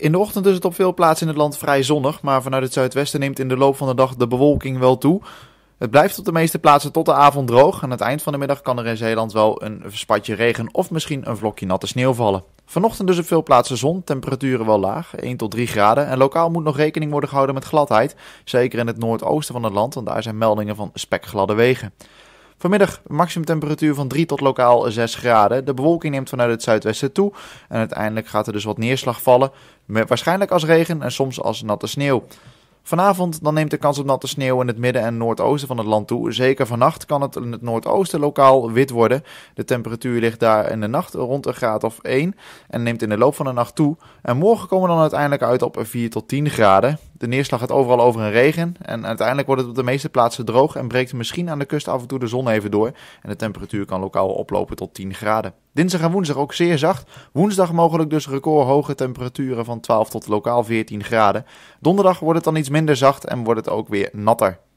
In de ochtend is het op veel plaatsen in het land vrij zonnig, maar vanuit het zuidwesten neemt in de loop van de dag de bewolking wel toe. Het blijft op de meeste plaatsen tot de avond droog. en Aan het eind van de middag kan er in Zeeland wel een spatje regen of misschien een vlokje natte sneeuw vallen. Vanochtend dus op veel plaatsen zon, temperaturen wel laag, 1 tot 3 graden. En lokaal moet nog rekening worden gehouden met gladheid, zeker in het noordoosten van het land, want daar zijn meldingen van spekgladde wegen. Vanmiddag maximumtemperatuur van 3 tot lokaal 6 graden. De bewolking neemt vanuit het zuidwesten toe en uiteindelijk gaat er dus wat neerslag vallen. waarschijnlijk als regen en soms als natte sneeuw. Vanavond dan neemt de kans op natte sneeuw in het midden en noordoosten van het land toe. Zeker vannacht kan het in het noordoosten lokaal wit worden. De temperatuur ligt daar in de nacht rond een graad of 1 en neemt in de loop van de nacht toe. En morgen komen we dan uiteindelijk uit op 4 tot 10 graden. De neerslag gaat overal over een regen. En uiteindelijk wordt het op de meeste plaatsen droog en breekt misschien aan de kust af en toe de zon even door. En de temperatuur kan lokaal oplopen tot 10 graden. Dinsdag en woensdag ook zeer zacht. Woensdag mogelijk dus recordhoge temperaturen van 12 tot lokaal 14 graden. Donderdag wordt het dan iets minder zacht en wordt het ook weer natter.